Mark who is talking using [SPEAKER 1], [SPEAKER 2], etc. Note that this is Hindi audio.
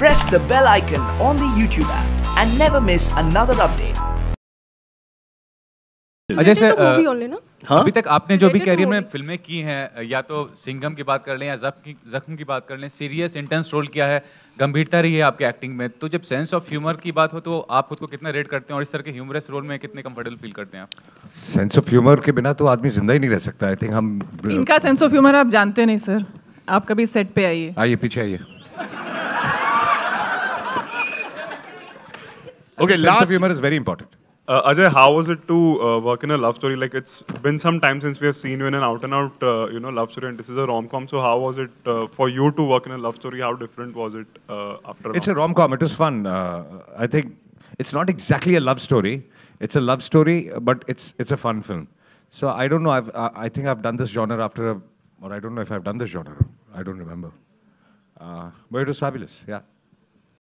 [SPEAKER 1] press the bell icon on the YouTube app and never miss another
[SPEAKER 2] update. Ajay अच्छा, से तो हाँ? अभी तक आपने जो भी करियर में फिल्में की हैं या तो सिंघम की बात कर लें या जख्म की जख्म की बात कर लें सीरियस इंटेंस रोल किया है गंभीरता रही है आपके एक्टिंग में तो जब सेंस ऑफ ह्यूमर की बात हो तो आप खुद को कितना रेट करते हैं और इस तरह के ह्यूमरस रोल में कितने कंफर्टेबल फील करते हैं आप सेंस ऑफ ह्यूमर
[SPEAKER 1] के बिना तो आदमी जिंदा ही नहीं रह सकता आई थिंक हम इनका
[SPEAKER 2] सेंस ऑफ ह्यूमर आप जानते नहीं सर आप कभी सेट पे आइए
[SPEAKER 1] आइए पीछे आइए Okay, last sense of humor is
[SPEAKER 3] very important. Uh, Ajay, how was it to uh, work in a love story? Like, it's been some time since we have seen you in an out-and-out, -out, uh, you know, love story, and this is a rom-com. So, how was it uh, for you to work in a love story? How different was it uh, after? it's a rom-com.
[SPEAKER 1] It was fun. Uh, I think it's not exactly a love story. It's a love story, but it's it's a fun film. So I don't know. I've, I think I've done this genre after, a, or I don't know if I've done this genre. I don't remember. but it was fabulous. Yeah.